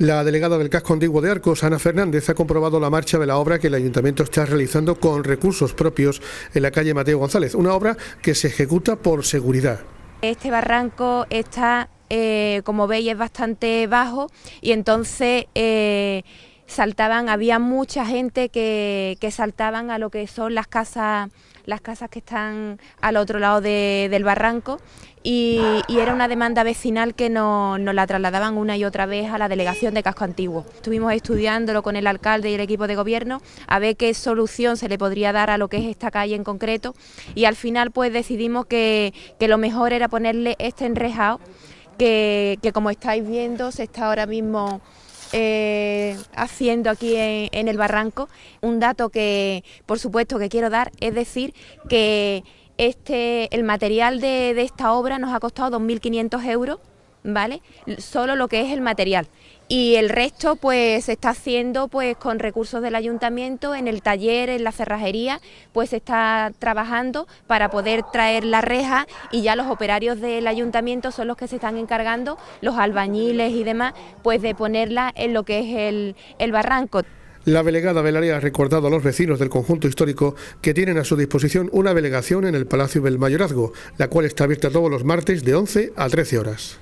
La delegada del casco antiguo de Arcos, Ana Fernández, ha comprobado la marcha de la obra que el ayuntamiento está realizando con recursos propios en la calle Mateo González, una obra que se ejecuta por seguridad. Este barranco está, eh, como veis, es bastante bajo y entonces eh, saltaban, había mucha gente que, saltaban a lo que son las casas, las casas que están al otro lado del barranco y, era una demanda vecinal que nos, la trasladaban una y otra vez a la delegación de Casco Antiguo. Estuvimos estudiándolo con el alcalde y el equipo de gobierno a ver qué solución se le podría dar a lo que es esta calle en concreto y al final pues decidimos que, lo mejor era ponerle este enrejado que, como estáis viendo se está ahora mismo... Eh, haciendo aquí en, en el barranco. Un dato que, por supuesto, que quiero dar es decir que este, el material de, esta obra nos ha costado 2.500 euros, ¿vale? Solo lo que es el material. Y el resto pues se está haciendo pues con recursos del ayuntamiento, en el taller, en la cerrajería, pues se está trabajando para poder traer la reja y ya los operarios del ayuntamiento son los que se están encargando, los albañiles y demás, pues de ponerla en lo que es el barranco. La delegada Velaria ha recordado a los vecinos del conjunto histórico que tienen a su disposición una delegación en el Palacio del Mayorazgo, la cual está abierta todos los martes de 11 a 13 horas.